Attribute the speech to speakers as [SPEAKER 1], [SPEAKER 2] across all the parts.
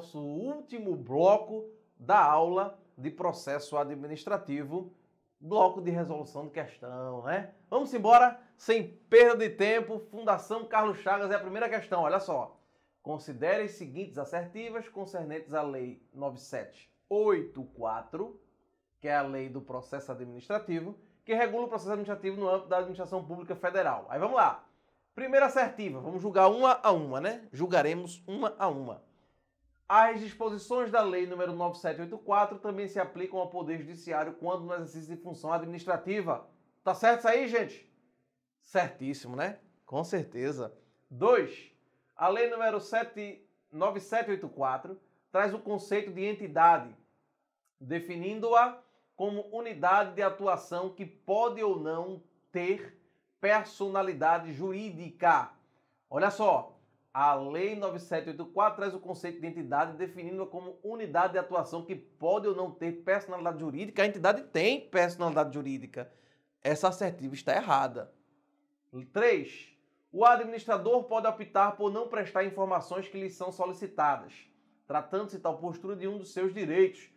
[SPEAKER 1] nosso último bloco da aula de processo administrativo, bloco de resolução de questão, né? Vamos embora, sem perda de tempo. Fundação Carlos Chagas é a primeira questão, olha só. Considere as seguintes assertivas concernentes à Lei 9784, que é a Lei do Processo Administrativo, que regula o processo administrativo no âmbito da Administração Pública Federal. Aí vamos lá. Primeira assertiva, vamos julgar uma a uma, né? Julgaremos uma a uma. As disposições da Lei nº 9784 também se aplicam ao Poder Judiciário quando no exercício de função administrativa. Tá certo isso aí, gente? Certíssimo, né? Com certeza. 2. A Lei nº 9784 traz o conceito de entidade, definindo-a como unidade de atuação que pode ou não ter personalidade jurídica. Olha só, a Lei 9784 traz o conceito de entidade, definindo-a como unidade de atuação que pode ou não ter personalidade jurídica. A entidade tem personalidade jurídica. Essa assertiva está errada. 3. O administrador pode optar por não prestar informações que lhe são solicitadas, tratando-se tal postura de um dos seus direitos.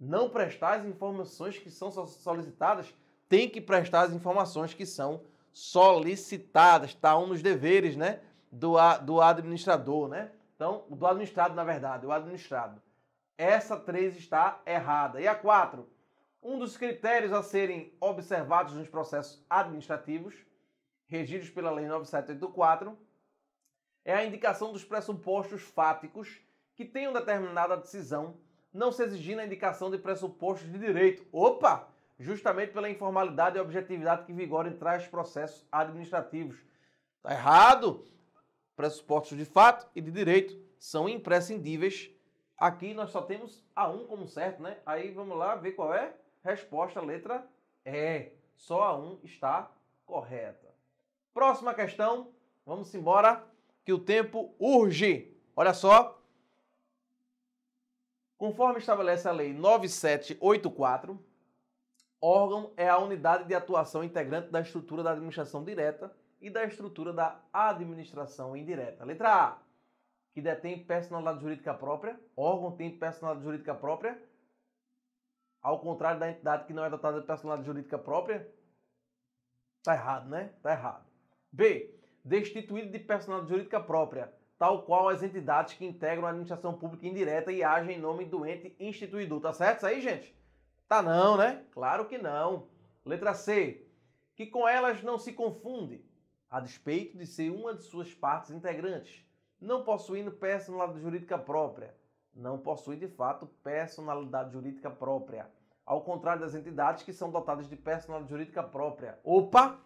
[SPEAKER 1] Não prestar as informações que são solicitadas, tem que prestar as informações que são solicitadas. Está um dos deveres, né? do, do administrador, né? Então, do administrado, na verdade, o administrado. Essa 3 está errada. E a 4? Um dos critérios a serem observados nos processos administrativos, regidos pela Lei 9784, é a indicação dos pressupostos fáticos que tenham determinada decisão, não se exigindo a indicação de pressupostos de direito. Opa! Justamente pela informalidade e objetividade que vigora em tais processos administrativos. Tá errado! pressupostos de fato e de direito são imprescindíveis. Aqui nós só temos a 1 como certo, né? Aí vamos lá ver qual é. Resposta, letra E. Só a 1 está correta. Próxima questão. Vamos embora, que o tempo urge. Olha só. Conforme estabelece a Lei 9784, órgão é a unidade de atuação integrante da estrutura da administração direta e da estrutura da administração indireta. Letra A, que detém personalidade jurídica própria, órgão tem personalidade jurídica própria, ao contrário da entidade que não é dotada de personalidade jurídica própria. Tá errado, né? Tá errado. B, destituído de personalidade jurídica própria, tal qual as entidades que integram a administração pública indireta e agem em nome do ente instituidor. Tá certo isso aí, gente? Tá não, né? Claro que não. Letra C, que com elas não se confunde a despeito de ser uma de suas partes integrantes, não possuindo personalidade jurídica própria. Não possui, de fato, personalidade jurídica própria. Ao contrário das entidades que são dotadas de personalidade jurídica própria. Opa!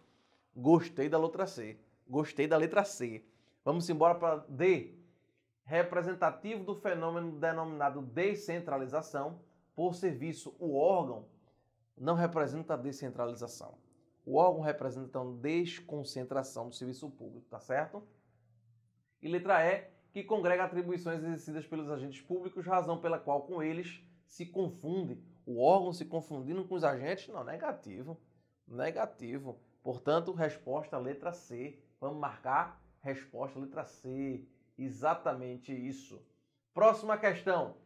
[SPEAKER 1] Gostei da letra C. Gostei da letra C. Vamos embora para D. Representativo do fenômeno denominado descentralização, por serviço, o órgão não representa a descentralização. O órgão representa, então, desconcentração do serviço público, tá certo? E letra E, que congrega atribuições exercidas pelos agentes públicos, razão pela qual com eles se confunde. O órgão se confundindo com os agentes? Não, negativo. Negativo. Portanto, resposta letra C. Vamos marcar resposta letra C. Exatamente isso. Próxima questão.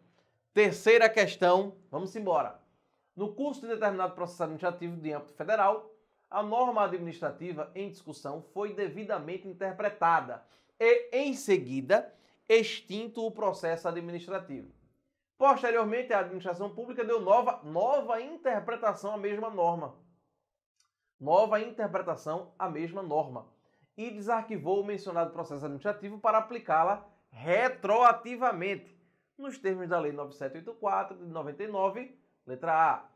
[SPEAKER 1] Terceira questão. Vamos embora. No curso de determinado processo administrativo de âmbito federal, a norma administrativa em discussão foi devidamente interpretada e, em seguida, extinto o processo administrativo. Posteriormente, a administração pública deu nova, nova interpretação à mesma norma. Nova interpretação à mesma norma. E desarquivou o mencionado processo administrativo para aplicá-la retroativamente, nos termos da Lei 9784 de 99, letra A.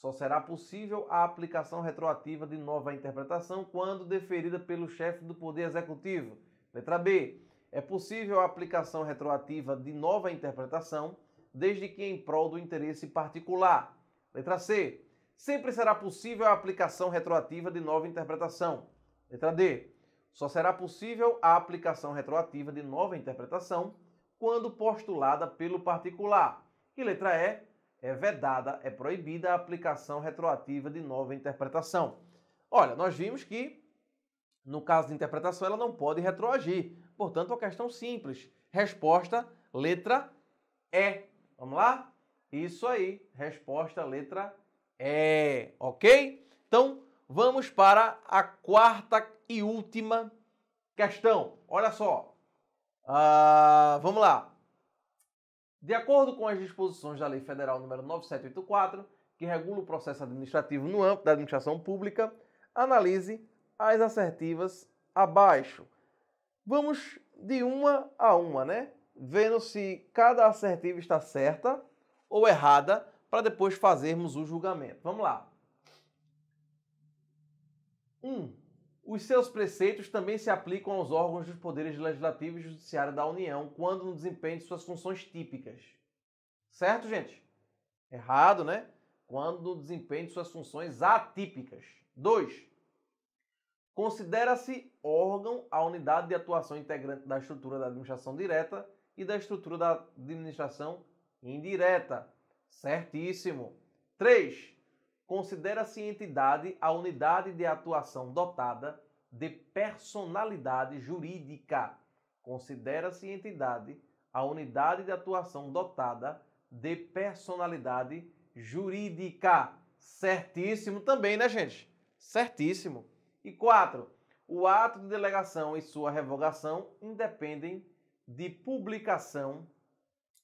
[SPEAKER 1] Só será possível a aplicação retroativa de nova interpretação quando deferida pelo chefe do Poder Executivo. Letra B. É possível a aplicação retroativa de nova interpretação desde que em prol do interesse particular. Letra C. Sempre será possível a aplicação retroativa de nova interpretação. Letra D. Só será possível a aplicação retroativa de nova interpretação quando postulada pelo particular. E letra E é? é vedada, é proibida a aplicação retroativa de nova interpretação. Olha, nós vimos que, no caso de interpretação, ela não pode retroagir. Portanto, é a questão simples. Resposta, letra E. Vamos lá? Isso aí. Resposta, letra E. Ok? Então, vamos para a quarta e última questão. Olha só. Uh, vamos lá. De acordo com as disposições da Lei Federal nº 9784, que regula o processo administrativo no âmbito da administração pública, analise as assertivas abaixo. Vamos de uma a uma, né? Vendo se cada assertiva está certa ou errada para depois fazermos o julgamento. Vamos lá. 1. Um, os seus preceitos também se aplicam aos órgãos dos poderes legislativo e judiciário da União quando no desempenho de suas funções típicas. Certo, gente? Errado, né? Quando no desempenho de suas funções atípicas. 2. Considera-se órgão a unidade de atuação integrante da estrutura da administração direta e da estrutura da administração indireta. Certíssimo. 3 considera-se entidade a unidade de atuação dotada de personalidade jurídica. Considera-se entidade a unidade de atuação dotada de personalidade jurídica. Certíssimo também, né, gente? Certíssimo. E quatro, o ato de delegação e sua revogação independem de publicação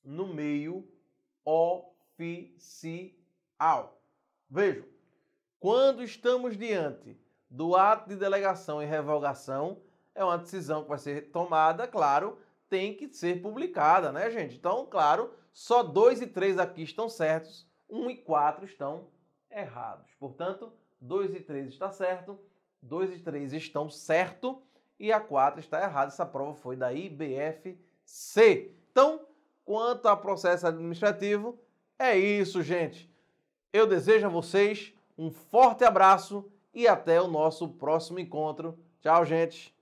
[SPEAKER 1] no meio oficial. Vejam, quando estamos diante do ato de delegação e revogação, é uma decisão que vai ser tomada, claro, tem que ser publicada, né, gente? Então, claro, só 2 e 3 aqui estão certos, 1 um e 4 estão errados. Portanto, 2 e 3 está certo, 2 e 3 estão certo e a 4 está errada. Essa prova foi da IBFC. Então, quanto ao processo administrativo, é isso, gente. Eu desejo a vocês um forte abraço e até o nosso próximo encontro. Tchau, gente!